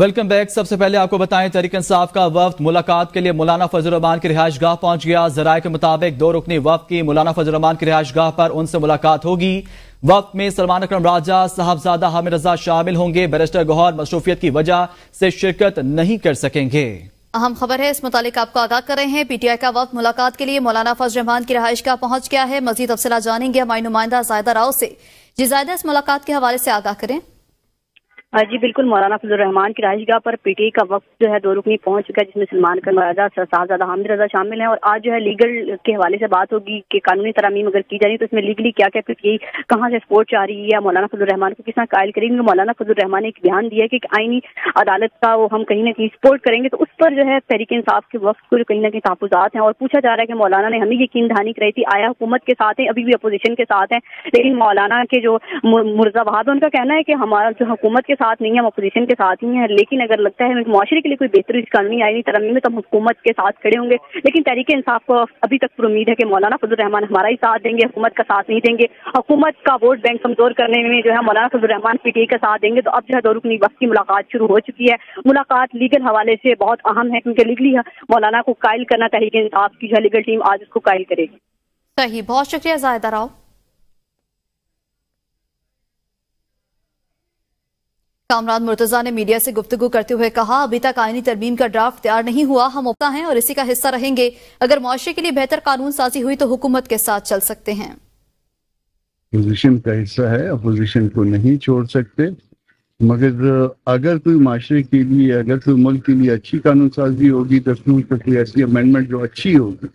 welcome back सबसे पहले आपको बताएं तरीक इंसाफ का वफ्त मुलाकात के लिए मौलाना फजलरहमान की रिहाइश गाह पहुंच गया जराये के मुताबिक दो रुकनी वफ्त की मौलाना फजलरहमान की रिहाइश गाह पर उनसे मुलाकात होगी वक्त में सलमान अक्रम राजा साहबजादा हामिद रजा शामिल होंगे बैरिस्टर गौहर मसरूफियत की वजह से शिरकत नहीं कर सकेंगे अहम खबर है इस मुतालिक आपको आगाह कर रहे हैं पीटीआई का वक्त मुलाकात के लिए मौलाना फजल रहमान की रहाइश का पहुंच गया है मजीद अफसला जानेंगे हमारे नुमाइंदा जायदा राव से जी जायदा इस मुलाकात के हवाले से आगाह करें हाँ जी बिल्कुल मौलाना फजल रहमान की राजगाह पर पीटीआई का वक्त जो है दो रुकनी पहुंच चुका है जिसमें सलमान खान राजा साहबजादा हामिद रजा शामिल हैं और आज जो है लीगल के हवाले से बात होगी कि कानूनी तरामीम अगर की जा रही है तो इसमें लीगली क्या क्या पीटीआई कहाँ से स्पोर्ट जा रही है मौलाना फजल रहमान को किस तरह कायल करेंगे मौलाना फजल रहमान ने एक बयान दिया कि आईनी अदालत का वो हम कहीं ना कहीं सपोर्ट करेंगे तो उस पर जो है तहरीक इंसाफ के वक्त को कहीं ना कहीं तहफात हैं और पूछा जा रहा है कि मौलाना ने हमें यकीन दहानी कराई थी आया हुकूमत के साथ है अभी भी अपोजिशन के साथ है लेकिन मौलाना के जो मुर्जा वहाब उनका कहना है कि हमारा जो हुकूमत के साथ नहीं है हम अपोजिशन के साथ ही हैं लेकिन अगर लगता है माशरे के लिए कोई बेहतरीन कानूनी नहीं तरमीम में तो हम हुकूमत के साथ खड़े होंगे लेकिन तरीके इंसाफ को अभी तक पर उम्मीद है कि मौलाना फजलरहमान हमारा ही साथ देंगे हुकूमत का साथ नहीं देंगे हुकूमत का वोट बैंक कमजोर करने में जो है मौलाना फजलरहमान पी टी आई का साथ देंगे तो अब जो है दो वक्त की मुलाकात शुरू हो चुकी है मुलाकात लीगल हवाले से बहुत अहम है क्योंकि लीगली मौलाना को कायल करना तहरीक इंसाफ की जो है लीगल टीम आज उसको कायल करेगी सही बहुत शुक्रिया जायदा राव कामरान मुर्तजा ने मीडिया से गुफ्तगु करते हुए कहा अभी तक आईनी तरमीम का ड्राफ्ट तैयार नहीं हुआ हम उपता हैं और इसी का हिस्सा रहेंगे अगर मुआरे के लिए बेहतर कानून साजी हुई तो हुकूमत के साथ चल सकते हैं अपोजिशन का हिस्सा है अपोजिशन को नहीं छोड़ सकते मगर अगर कोई माशरे के लिए अगर कोई मुल्क के लिए अच्छी कानून साजी होगी तो कोई ऐसी अमेंडमेंट जो अच्छी होगी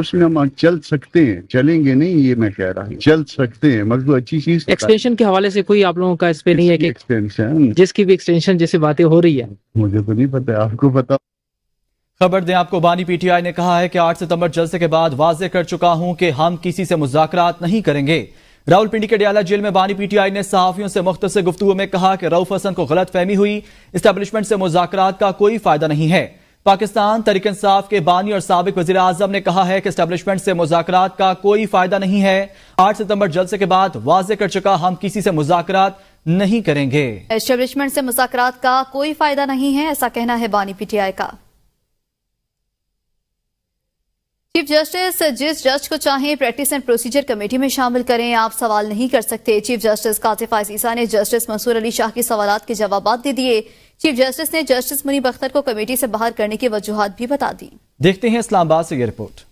उसमें हम चल सकते हैं चलेंगे नहीं ये मैं कह रहा हूँ चल सकते हैं मगर अच्छी चीज एक्सटेंशन तो के हवाले से कोई आप लोगों का इस पे नहीं है कि एक्सटेंशन जिसकी भी एक्सटेंशन जैसे बातें हो रही है मुझे तो नहीं पता आपको पता खबर दें आपको बानी पीटीआई ने कहा है कि 8 सितंबर जलसे के बाद वाजे कर चुका हूं कि हम किसी से मुजाकरात नहीं करेंगे रावलपिंडी के डियाला जेल में बानी पीटीआई ने सहाफियों से मुख्त गुफ्तु में कहा कि रऊफ हसन को गलत फहमी हुई इस्टेब्लिशमेंट से मुजाकरात का कोई फायदा नहीं है पाकिस्तान तरीक इंसाफ के बानी और सबक वजी अजम ने कहा है कि स्टैब्लिशमेंट से मुजाकर का कोई फायदा नहीं है आठ सितम्बर जलसे के बाद वाजे कर चुका हम किसी से मुजाकर नहीं करेंगे स्टैब्लिशमेंट से मुजाकर का कोई फायदा नहीं है ऐसा कहना है बानी पीटीआई का चीफ जस्टिस जिस जज को चाहे प्रैक्टिस एंड प्रोसीजर कमेटी में शामिल करें आप सवाल नहीं कर सकते चीफ जस्टिस कासिफ आसीसा ने जस्टिस मंसूर अली शाह के सवाल के जवाब दे दिए चीफ जस्टिस ने जस्टिस मुनी बख्तर को कमेटी से बाहर करने की वजूहत भी बता दी देखते हैं इस्लामाबाद से यह रिपोर्ट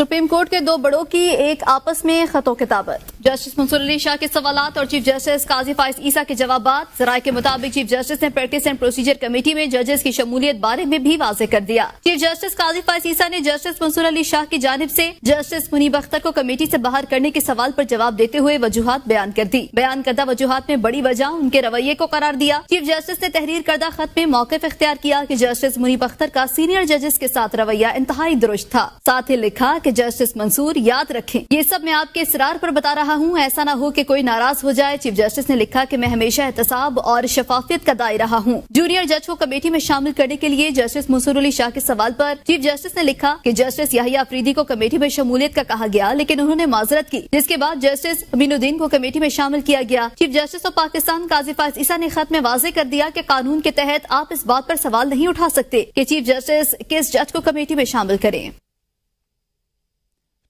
सुप्रीम कोर्ट के दो बड़ों की एक आपस में खतों किताबत जस्टिस मंसूर अली शाह के सवाल और चीफ जस्टिस काजी फाइज ईसा के जवाब जराये के मुताबिक चीफ जस्टिस ने प्रैक्टिस एंड प्रोसीजर कमेटी में जजेस की शमूलियत बारे में भी वाजे कर दिया चीफ जस्टिस काजी फाइज ईसा ने जस्टिस मंसूर अली शाह की जानब ऐसी जस्टिस मुनीब अख्तर को कमेटी ऐसी बाहर करने के सवाल आरोप जवाब देते हुए वजूहत बयान कर दी बयान करदा वजूहत में बड़ी वजह उनके रवैये को करार दिया चीफ जस्टिस ने तहरीर करदा खत में मौके इख्तियार किया की जस्टिस मुनीब अख्तर का सीनियर जजेस के साथ रवैया इंतहाई दुरुस्त था साथ ही लिखा की जस्टिस मंसूर याद रखे ये सब मैं आपके इसरार आरोप बता रहा रहा हूं ऐसा ना हो कि कोई नाराज हो जाए चीफ जस्टिस ने लिखा कि मैं हमेशा एहतसाब और शफाफियत का रहा हूं जूनियर जज को कमेटी में शामिल करने के लिए जस्टिस मुसूर अली शाह के सवाल पर चीफ जस्टिस ने लिखा कि जस्टिस याहिया अफरीदी को कमेटी में शमूलियत का कहा गया लेकिन उन्होंने माजरत की जिसके बाद जस्टिस अमीनुद्दीन को कमेटी में शामिल किया गया chief justice of Pakistan Qazi Faez Isa ने खत में वाजे कर दिया की कानून के तहत आप इस बात आरोप सवाल नहीं उठा सकते की चीफ जस्टिस किस जज को कमेटी में शामिल करें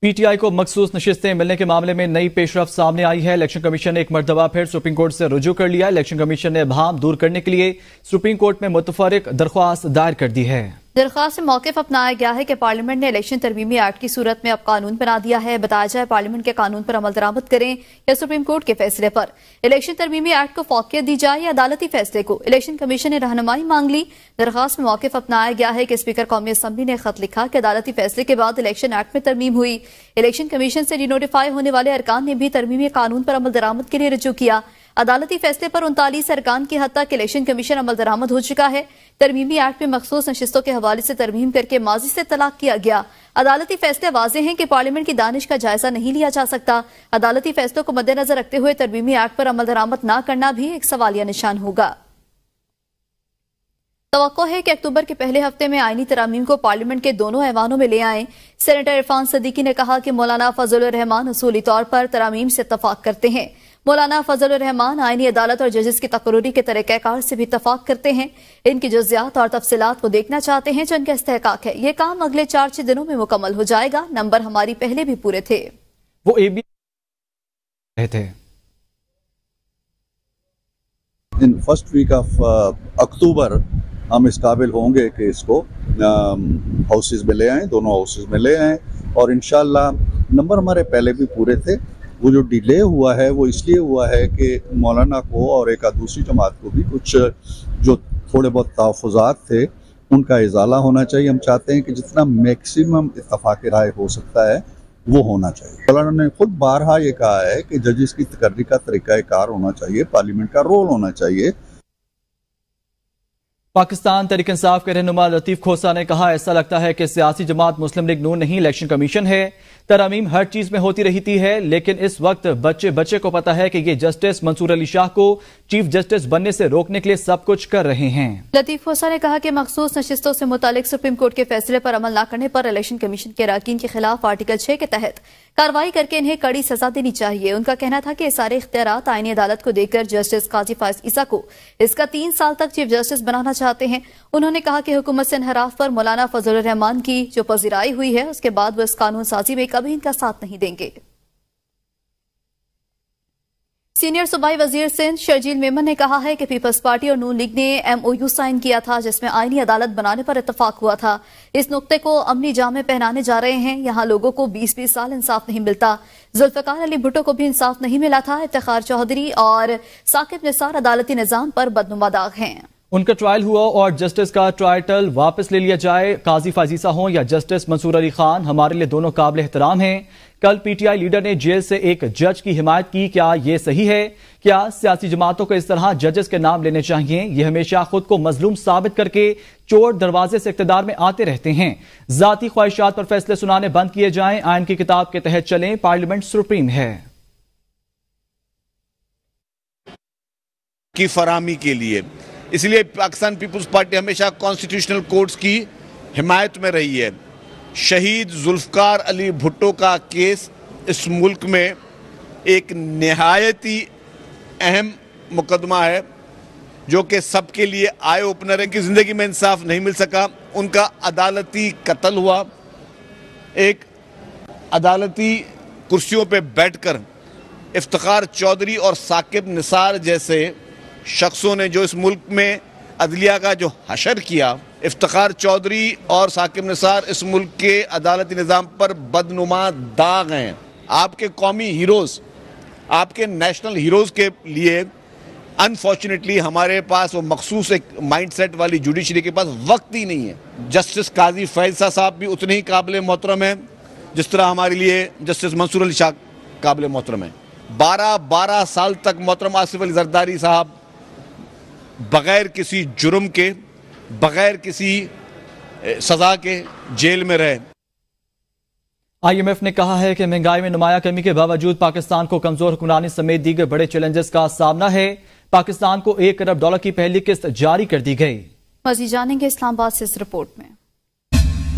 पीटीआई को मखसूस नशिस्तें मिलने के मामले में नई पेशरफ सामने आई है इलेक्शन कमीशन ने एक मरतबा फिर सुप्रीम कोर्ट से रुजू कर लिया इलेक्शन कमीशन ने भाम दूर करने के लिए सुप्रीम कोर्ट में मुतफरक दरख्वास्त दायर कर दी है दरख्वास्त में मौकफ अपनाया गया है कि पार्लियामेंट ने इलेक्शन तरमीमी एक्ट की सूरत में अब कानून बना दिया है बताया जाए पार्लियामेंट के कानून पर अमल दरामद करें या सुप्रीम कोर्ट के फैसले पर इलेक्शन तरमीमी एक्ट को फौकियत दी जाए या अदालती फैसले को इलेक्शन कमीशन ने रहनमाई मांग ली दरख्वास्त में मौकफ अपनाया गया है कि स्पीकर कौमी असम्बली ने खत लिखा कि अदालती फैसले के बाद इलेक्शन एक्ट में तरमीम हुई इलेक्शन कमीशन से डिनोटिफाई होने वाले अरकान ने भी तरमीमी कानून पर अमल दरामद के लिए रजू किया अदालती फैसले पर उनतालीस अरकान की हद तक इलेक्शन कमीशन अमल दरामद हो चुका है तरमीमी एक्ट में मखसूस नशस्तों के हवाले से तरमीम करके माजी से तलाक किया गया अदालती फैसले वाजे हैं कि पार्लियामेंट की दानिश का जायजा नहीं लिया जा सकता अदालती फैसलों को मद्देनजर रखते हुए तरमीमी एक्ट पर अमल दरामद न करना भी एक सवालिया निशान होगा तो है कि अक्टूबर के पहले हफ्ते में आईनी तरामीम को पार्लियामेंट के दोनों ऐवानों में ले आए सेनेटर इरफान सदीकी ने कहा कि मौलाना फजल रहमान असूली तौर पर तरामीम से इतफाक करते हैं मौलाना फजल रहमान आईनी अदालत और जजेस की तकरूरी के तरीक़ार से भी इतफाक करते हैं इनकी जजियात और तफसीत को देखना चाहते हैं जो इनका इस्तेक है ये काम अगले चार छह दिनों में मुकम्मल हो जाएगा नंबर हमारी पहले भी पूरे थे वो ए बी थे in first week of October हम इस काबिल होंगे कि इसको हाउसेज में ले आए दोनों हाउसेज में ले आए और इन नंबर हमारे पहले भी पूरे थे वो जो डिले हुआ है वो इसलिए हुआ है कि मौलाना को और एक दूसरी जमात को भी कुछ जो थोड़े बहुत तहफात थे उनका इजाला होना चाहिए हम चाहते हैं कि जितना मैक्सिमम इतफाक़ राय हो सकता है वो होना चाहिए मौलाना ने खुद बारहा ये कहा है कि जजिस की तकर्री का कार होना चाहिए पार्लियामेंट का रोल होना चाहिए पाकिस्तान तरीक इंसाफ के रहनुमा लतीफ खोसा ने कहा ऐसा लगता है कि सियासी जमात मुस्लिम लीग नून नहीं इलेक्शन कमीशन है तरमीम हर चीज में होती रहती है लेकिन इस वक्त बच्चे बच्चे को पता है कि ये जस्टिस मंसूर अली शाह को चीफ जस्टिस बनने से रोकने के लिए सब कुछ कर रहे हैं लतीफ खोसा ने कहा कि मखसूस नशिस्तों से मुतालिक सुप्रीम कोर्ट के फैसले पर अमल न करने पर इलेक्शन कमीशन के अरकान के खिलाफ आर्टिकल छह के तहत कार्रवाई करके इन्हें कड़ी सजा देनी चाहिए उनका कहना था कि सारे इख्तियार आईनी अदालत को देकर जस्टिस काजी फायज ईसा को इसका तीन साल तक चीफ जस्टिस बनाना चाहते हैं उन्होंने कहा कि हुकूमत से इनहराफ पर मौलाना फजल रहमान की जो पजीराई हुई है उसके बाद वो इस कानून साजी में कभी इनका साथ नहीं देंगे सीनियर सूबाई वजीर सिंध शर्जील मेमन ने कहा है कि पीपल्स पार्टी और नून लीग ने एमओयू साइन किया था जिसमें आईनी अदालत बनाने पर इतफाक हुआ था इस नुकते को अमनी जामे पहनाने जा रहे हैं यहां लोगों को 20 बीस साल इंसाफ नहीं मिलता जुल्फकार अली भुट्टो को भी इंसाफ नहीं मिला था इफ्तार चौधरी और साकिब निसार अदालती निजाम पर बदनुमा दाग हैं उनका ट्रायल हुआ और जस्टिस का ट्रायटल वापस ले लिया जाए काजी फाजीसा हो या जस्टिस मंसूर अली खान हमारे लिए दोनों काबिल एहतराम हैं कल पीटीआई लीडर ने जेल से एक जज की हिमायत की क्या यह सही है क्या सियासी जमातों को इस तरह जजेस के नाम लेने चाहिए ये हमेशा खुद को मजलूम साबित करके चोर दरवाजे से इकतदार में आते रहते हैं जाति ख्वाहिशात पर फैसले सुनाने बंद किए जाए आयन की किताब के तहत चलें पार्लियामेंट सुप्रीम है की फरामी के लिए इसलिए पाकिस्तान पीपुल्स पार्टी हमेशा कॉन्स्टिट्यूशनल कोर्ट्स की हिमायत में रही है शहीद जुल्फकार अली भुट्टो का केस इस मुल्क में एक नहायती अहम मुकदमा है जो कि सबके लिए आए ओपनर है कि ज़िंदगी में इंसाफ नहीं मिल सका उनका अदालती कत्ल हुआ एक अदालती कुर्सियों पे बैठकर इफ्तार चौधरी और साकिब निसार जैसे शख्सों ने जो इस मुल्क में अदलिया का जो हशर किया इफ्तार चौधरी और साकिब निसार इस मुल्क के अदालती निज़ाम पर बदनुमा दाग हैं आपके कौमी हीरोज़ आपके नेशनल हीरोज़ के लिए अनफॉर्चुनेटली हमारे पास वो मखसूस एक माइंड सेट वाली जुडिशरी के पास वक्त ही नहीं है जस्टिस काजी फैजसा साहब भी उतने ही काबिल मोहतरम हैं जिस तरह हमारे लिए जस्टिस मंसूर अली शाह काबिल मोहतरम हैं बारह बारह साल तक मोहतरम आसिफ अली जरदारी साहब बग़ैर किसी जुर्म के बग़ैर किसी सज़ा के जेल में रहे आईएमएफ ने कहा है कि महंगाई में नुमाया कमी के बावजूद पाकिस्तान को कमजोर हुक्मरानी समेत दीगर बड़े चैलेंजेस का सामना है पाकिस्तान को एक अरब डॉलर की पहली किस्त जारी कर दी गई मजीद जानेंगे इस्लामाबाद से इस रिपोर्ट में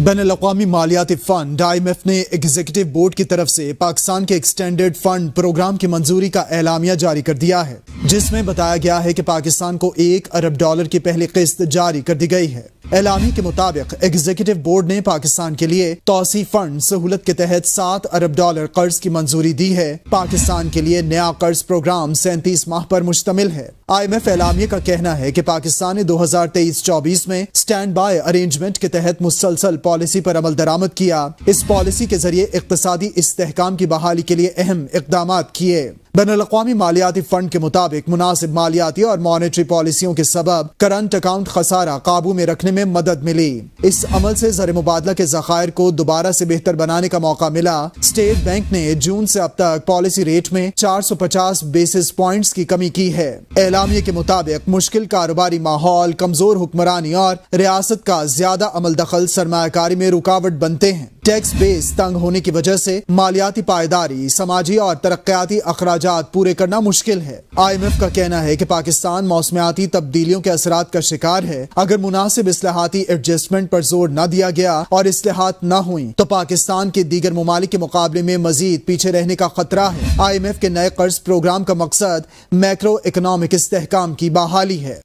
बैन अवी मालियाती फ़ंड आई एम एफ ने एग्जीक्यूटिव बोर्ड की तरफ से पाकिस्तान के एक्सटेंडेड फंड प्रोग्राम की मंजूरी का एलामिया जारी कर दिया है जिसमें बताया गया है कि पाकिस्तान को एक अरब डॉलर की पहली किस्त जारी कर दी गई है एलानी के मुताबिक एग्जीक्यूटिव बोर्ड ने पाकिस्तान के लिए तोसी फंड सहूलत के तहत सात अरब डॉलर कर्ज की मंजूरी दी है पाकिस्तान के लिए नया कर्ज प्रोग्राम सैंतीस माह पर मुश्तमिल है आई एम एफ एलामिया का कहना है की पाकिस्तान ने दो हजार तेईस चौबीस में स्टैंड बाय अरेंजमेंट के तहत मुसलसल पॉलिसी पर अमल दरामद किया इस पॉलिसी के जरिए इकतदी इस्तेकाम की बहाली के लिए अहम इकदाम किए बैन अवी मालियाती फंड के मुताबिक मुनासिब मालियाती और मॉनिटरी पॉलिसियों के सबब करंट अकाउंट खसारा काबू में रखने में मदद मिली इस अमल से जर मुबादला के जखायर को दोबारा से बेहतर बनाने का मौका मिला स्टेट बैंक ने जून से अब तक पॉलिसी रेट में 450 बेसिस पॉइंट्स की कमी की है एलामिये के मुताबिक मुश्किल कारोबारी माहौल कमजोर हुक्मरानी और रियासत का ज्यादा अमल दखल सरमाकारी में रुकावट बनते हैं टैक्स बेस तंग होने की वजह से मालियाती पायदारी समाजी और तरक्याती अखराज पूरे करना मुश्किल है आई एम एफ का कहना है की पाकिस्तान मौसमियाती तब्दीलियों के असरा का शिकार है अगर मुनासिब असलाहती एडजस्टमेंट पर जोर न दिया गया और असलाहत न हुई तो पाकिस्तान के दीगर ममालिक के मुकाबले में मजीद पीछे रहने का खतरा है आई एम एफ के नए कर्ज प्रोग्राम का मकसद मैक्रो इकोनॉमिक इस्तेकाम की बहाली है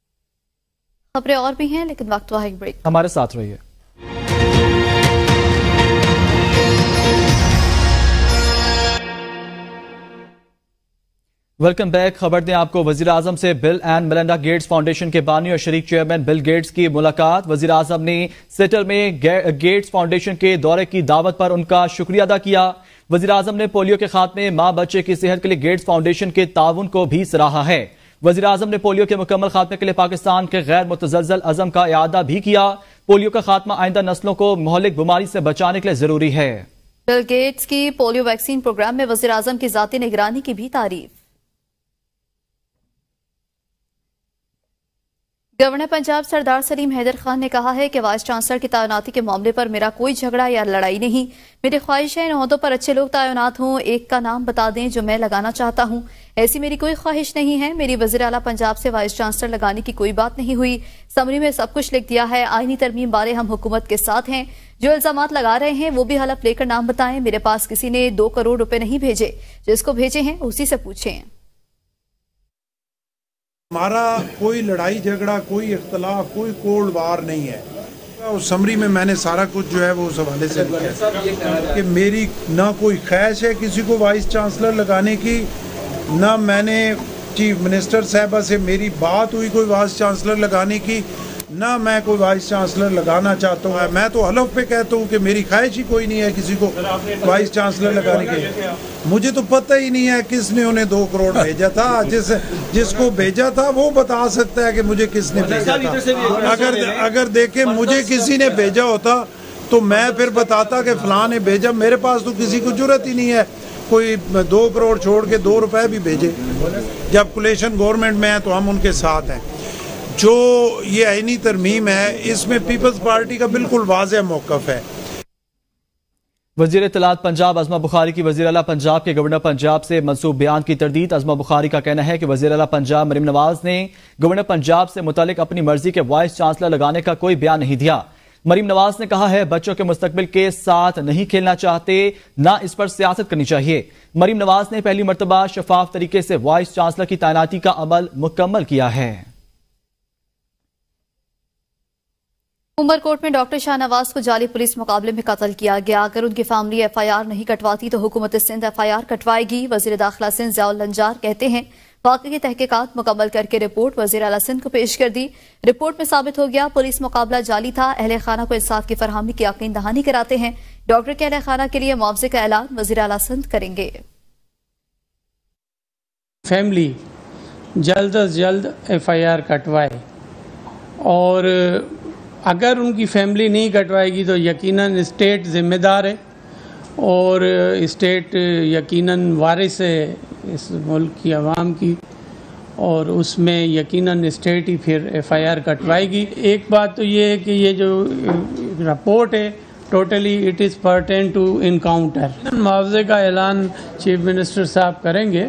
खबरें और भी हैं लेकिन वक्त ब्रेक हमारे साथ है वेलकम बैक खबर दें आपको वजीर आजम से Bill and Melinda Gates foundation के बानी और शरीक चेयरमैन बिल गेट्स की मुलाकात वजीर आजम ने सेटल में गे, गेट्स फाउंडेशन के दौरे की दावत पर उनका शुक्रिया अदा किया वजीर आजम ने पोलियो के खात्मे मां बच्चे की सेहत के लिए गेट्स फाउंडेशन के ताउन को भी सराहा है वजी अजम ने पोलियो के मुकम्मल खात्मे के लिए पाकिस्तान के गैर मुतजल अजम का अदा भी किया पोलियो का खात्मा आइंदा नस्लों को मोहलिक बीमारी से बचाने के लिए जरूरी है बिल गेट्स की पोलियो वैक्सीन प्रोग्राम में वजी अजम की जाती निगरानी की भी तारीफ गवर्नर पंजाब सरदार सलीम हैदर खान ने कहा है कि वाइस चांसलर की तैनाती के मामले पर मेरा कोई झगड़ा या लड़ाई नहीं मेरी ख्वाहिश है इन अहदों पर अच्छे लोग तैनात हों एक का नाम बता दें जो मैं लगाना चाहता हूं ऐसी मेरी कोई ख्वाहिश नहीं है मेरी वजी अला पंजाब से वाइस चांसलर लगाने की कोई बात नहीं हुई समरी में सब कुछ लिख दिया है आईनी तरमीम बारे हम हुकूमत के साथ हैं जो इल्जाम लगा रहे हैं वो भी हलफ लेकर नाम बताएं मेरे पास किसी ने दो करोड़ रुपए नहीं भेजे जिसको भेजे हैं उसी से पूछें हमारा कोई लड़ाई झगड़ा कोई इख्तलाफ कोई कोल्ड वार नहीं है तो उस समरी में मैंने सारा कुछ जो है वो उस हवाले से लिखा है कि मेरी ना कोई ख्वाहिश है किसी को वाइस चांसलर लगाने की ना मैंने चीफ मिनिस्टर साहबा से मेरी बात हुई कोई वाइस चांसलर लगाने की ना मैं कोई वाइस चांसलर लगाना चाहता हूँ मैं तो हलफ पे कहता हूँ कि मेरी ख्वाहिश ही कोई नहीं है किसी को वाइस चांसलर लगाने के मुझे तो पता ही नहीं है किसने उन्हें दो करोड़ भेजा था जिस जिसको भेजा था वो बता सकता है कि मुझे किसने भेजा था अगर अगर देखे मुझे किसी ने भेजा होता तो मैं फिर बताता कि फलां ने भेजा मेरे पास तो किसी को जरूरत ही नहीं है कोई दो करोड़ छोड़ के दो रुपए भी भेजे जब कुलेशन गवर्नमेंट में है तो हम उनके साथ हैं जो ये आइनी तरमीम है इसमें पीपल्स पार्टी का बिल्कुल वाज मौक़ है वजीर तलात पंजाब अजमा बुखारी की वजी अला पंजाब के गवर्नर पंजाब से मनसूब बयान की तरदीद अजमा बुखारी का कहना है कि वजी अला पंजाब मरीम नवाज ने गवर्नर पंजाब से मुतलिक अपनी मर्जी के वाइस चांसलर लगाने का कोई बयान नहीं दिया मरीम नवाज ने कहा है बच्चों के मुस्तबिल के साथ नहीं खेलना चाहते ना इस पर सियासत करनी चाहिए मरीम नवाज ने पहली मरतबा शफाफ तरीके से वाइस चांसलर की तैनाती का अमल मुकम्मल किया है उमरकोट में डॉक्टर शाहनवाज को जाली पुलिस मुकाबले में कत्ल किया गया अगर उनकी फैमिली एफआईआर नहीं कटवाती तो हुकूमत सिंध एफआईआर कटवाएगी वजीर दाखिला सिंध जयाउल लंजार कहते हैं वाकई की तहकीकत मुकम्मल करके रिपोर्ट वजीर अला सिंध को पेश कर दी रिपोर्ट में साबित हो गया पुलिस मुकाबला जाली था अहल खाना को इंसाफ की फरहमी की यकीन दहानी कराते हैं डॉक्टर के अहल खाना के लिए मुआवजे का ऐलान वजीर अला सिंध करेंगे फैमिली जल्द अज जल्द एफ आई आर कटवाए और अगर उनकी फैमिली नहीं कटवाएगी तो यकीनन स्टेट ज़िम्मेदार है और स्टेट यकीनन वारिस है इस मुल्क की आवाम की और उसमें यकीनन स्टेट ही फिर एफआईआर कटवाएगी एक बात तो ये है कि ये जो रिपोर्ट है totally it is pertain to encounter मुआवजे का ऐलान चीफ मिनिस्टर साहब करेंगे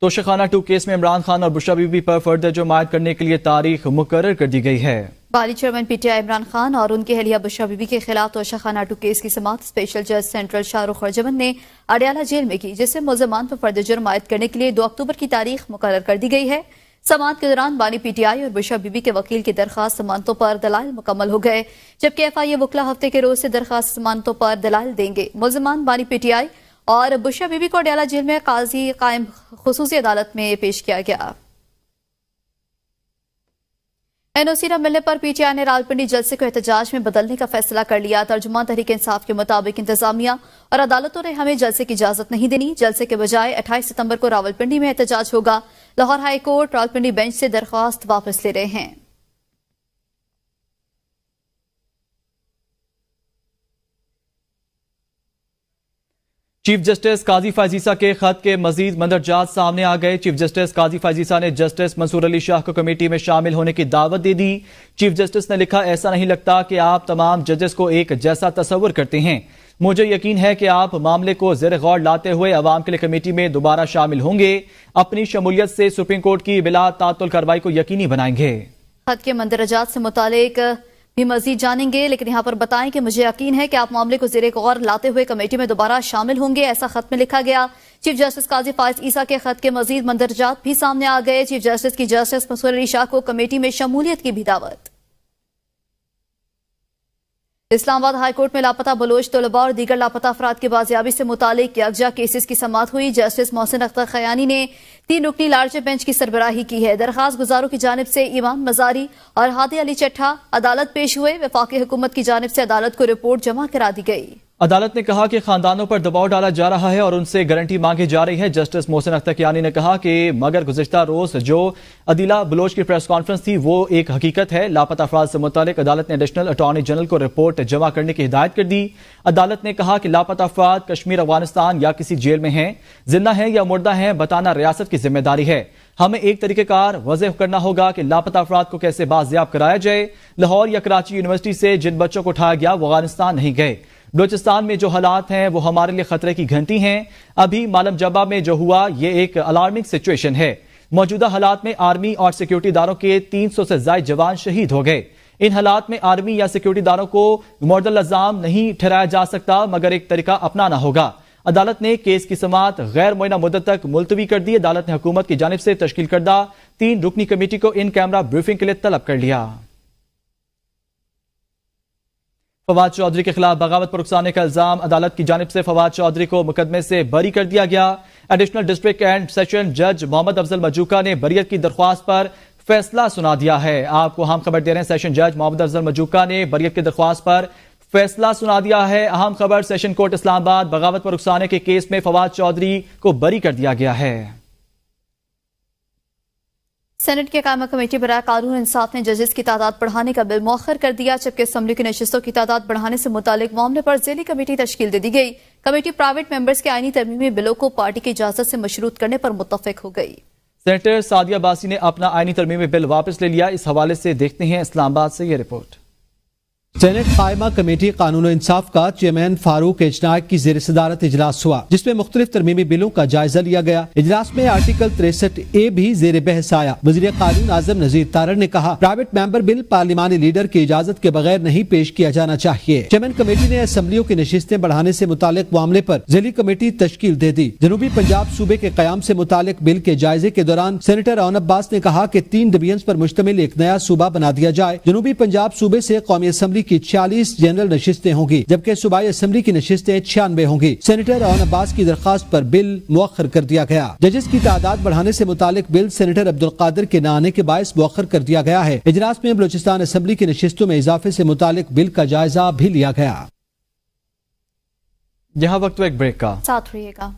तोशाखाना टू केस में इमरान खान और बुशा बीबी पर फर्दर जो मायद करने के लिए तारीख मुकर कर दी गई है बाली चेयरमैन पीटीआई इमरान खान और उनके अहलिया बशा बीबी के खिलाफ तोशा खान नाटू केस की समात स्पेशल जज सेंट्रल शाहरुख अर्जमन ने अडियाला जेल में की जिससे मुलजमान पर फर्द जुर्म आयद करने के लिए दो अक्टूबर की तारीख मुकर कर दी गई है समात के दौरान बानी पीटीआई और बुशा बीबी के वकील की दरखास्त जमानतों पर दलाल मुकम्मल हो गए जबकि एफ आई ए वकला हफ्ते के रोज से दरखास्त जमानतों पर दलाल देंगे मुलजमान बानी पीटीआई और बशा बीबी को अडियाला जेल में काजी कायम खसूसी अदालत में पेश किया गया एनओसी न मिलने पर पीटीआई ने रालपिंडी जलसे को एहतजाज में बदलने का फैसला कर लिया तर्जुमा तहरीक इंसाफ के मुताबिक इंतजामिया और अदालतों ने हमें जलसे की इजाजत नहीं देनी जलसे के बजाय 28 सितंबर को रावलपिंडी में एहतजाज होगा लाहौर हाईकोर्ट रावलपिंडी बेंच से दरख्वास्त वापस ले रहे हैं चीफ जस्टिस काजी फाजीसा के खत के मजीद मंदरजात सामने आ गए चीफ जस्टिस काजी फाजीसा ने जस्टिस मंसूर अली शाह को कमेटी में शामिल होने की दावत दे दी चीफ जस्टिस ने लिखा ऐसा नहीं लगता कि आप तमाम जजेस को एक जैसा तस्वर करते हैं मुझे यकीन है कि आप मामले को जेर गौर लाते हुए अवाम के लिए कमेटी में दोबारा शामिल होंगे अपनी शमूलियत से सुप्रीम कोर्ट की बिला तातुल कार्रवाई को यकीनी बनाएंगे खत के मंदरजात से मुतालिक भी मजीद जानेंगे लेकिन यहाँ पर बताएं कि मुझे यकीन है कि आप मामले को जेर गौर लाते हुए कमेटी में दोबारा शामिल होंगे ऐसा खत में लिखा गया चीफ जस्टिस काजी फायज ईसा के खत के मजीद मंदरजात भी सामने आ गए चीफ जस्टिस की जस्टिस मसूर अली शाह को कमेटी में शमूलियत की भी दावत इस्लामाबाद हाईकोर्ट में लापता बलोच तलबा और दीगर लापता अफराद की बाजियाबी से मुतालिक यकजा केसेस की समात हुई जस्टिस मोहसिन अख्तर खयानी ने तीन रुकनी लार्जर बेंच की सरबराही की है दरखास्त गुजारों की जानब से इमाम मजारी और हादे अली चट्ठा अदालत पेश हुए वफाकी हुकूमत की जानब से अदालत को रिपोर्ट जमा करा दी गई अदालत ने कहा कि खानदानों पर दबाव डाला जा रहा है और उनसे गारंटी मांगी जा रही है जस्टिस मोहसिन अख्तकियानी ने कहा कि मगर गुजशत रोज जो अदिला बलोच की प्रेस कॉन्फ्रेंस थी वो एक हकीकत है लापता अफराज से मुतालिक अदालत ने एडिशनल अटॉर्नी जनरल को रिपोर्ट जमा करने की हिदायत कर दी अदालत ने कहा कि लापता अफराद कश्मीर अफगानिस्तान या किसी जेल में है जिंदा है या मुर्दा है बताना रियासत की जिम्मेदारी है हमें एक तरीक़ेकार वजह करना होगा कि लापता अफराद को कैसे बाजियाब कराया जाए लाहौर या कराची यूनिवर्सिटी से जिन बच्चों को उठाया गया वो अफगानिस्तान नहीं गए बलोचिस्तान में जो हालात हैं वो हमारे लिए खतरे की घंटी हैं अभी मालम जबा में जो हुआ ये एक अलार्मिंग सिचुएशन है मौजूदा हालात में आर्मी और सिक्योरिटी दारों के 300 से जायद जवान शहीद हो गए इन हालात में आर्मी या सिक्योरिटी दारों को मॉडल अजाम नहीं ठहराया जा सकता मगर एक तरीका अपनाना होगा अदालत ने केस की समात गैर मुइना मुद्दत तक मुलतवी कर दी अदालत ने हुकूमत की जानब से तश्कील करदा तीन रुकनी कमेटी को इन कैमरा ब्रीफिंग के लिए तलब कर लिया फवाद चौधरी के खिलाफ बगावत पर उकसाने का इल्जाम अदालत की जानब से फवाद चौधरी को मुकदमे से बरी कर दिया गया एडिशनल डिस्ट्रिक्ट एंड सेशन जज मोहम्मद अफजल मजूका ने बरीत की दरख्वास्त पर फैसला सुना दिया है आपको हम खबर दे रहे हैं सेशन जज मोहम्मद अफजल मजूका ने बरीत की दरख्वास्त पर फैसला सुना दिया है अहम खबर सेशन कोर्ट इस्लामाबाद बगावत पर उकसाने के केस में फवाद चौधरी को बरी कर दिया गया है सेनेट की कायमा कमेटी बरए कानून इंसाफ ने जजेस की तादाद बढ़ाने का बिल मौखर कर दिया जबकि असम्बली की नशस्तों की तादाद बढ़ाने से मुतालिक मामले पर जिली कमेटी तश्ल दे दी गई कमेटी प्राइवेट मेंबर्स के आईनी तरमीमी बिलों को पार्टी की इजाजत से मशरूत करने पर मुतफिक हो गई सेनेटर सादिया बासी ने अपना आइनी तरमीमी बिल वापस ले लिया इस हवाले से देखते हैं इस्लामाबाद से यह रिपोर्ट सेनेट कायमा कमेटी कानून इंसाफ का चेयरमैन फारूक एजनाक की जेर सदारत इजलास हुआ जिसमें मुख्तलिफ तरमीमी बिलों का जायजा लिया गया इजलास में आर्टिकल तिरसठ ए भी जेर बहस आया वजी कानून आजम नजीर तारण ने कहा प्राइवेट मेंबर बिल पार्लिमानी लीडर की इजाजत के बगैर नहीं पेश किया जाना चाहिए चेयरमैन कमेटी ने असम्बलियों की नशस्तें बढ़ाने ऐसी मुतालिक मामले आरोप जिली कमेटी तश्कील दे दी जनूबी पंजाब सूबे के क्याम ऐसी मुतालिक बिल के जायजे के दौरान सेनेटर रौन अब्बास ने कहा की तीन डिवीजन आरोप मुश्तमिल एक नया सूबा बना दिया जाए जनूबी पंजाब सूबे ऐसी कौमी असम्बली की चालीस जनरल नशिस्तें होंगी जबकि सूबाई असम्बली की नशिस्तें छियानवे होंगी सेनेटर अवन अब्बास की दरखास्त आरोप बिल मौखर कर दिया गया जजेस की तादाद बढ़ाने ऐसी मुतालिक बिल सेनेटर अब्दुल कादिर के न आने के बायस मौखर कर दिया गया है इजलास में बलोचिस्तान असम्बली की नशिस्तों में इजाफे ऐसी मुतालिक बिल का जायजा भी लिया गया यहाँ वक्त एक ब्रेक का साथ रहिएगा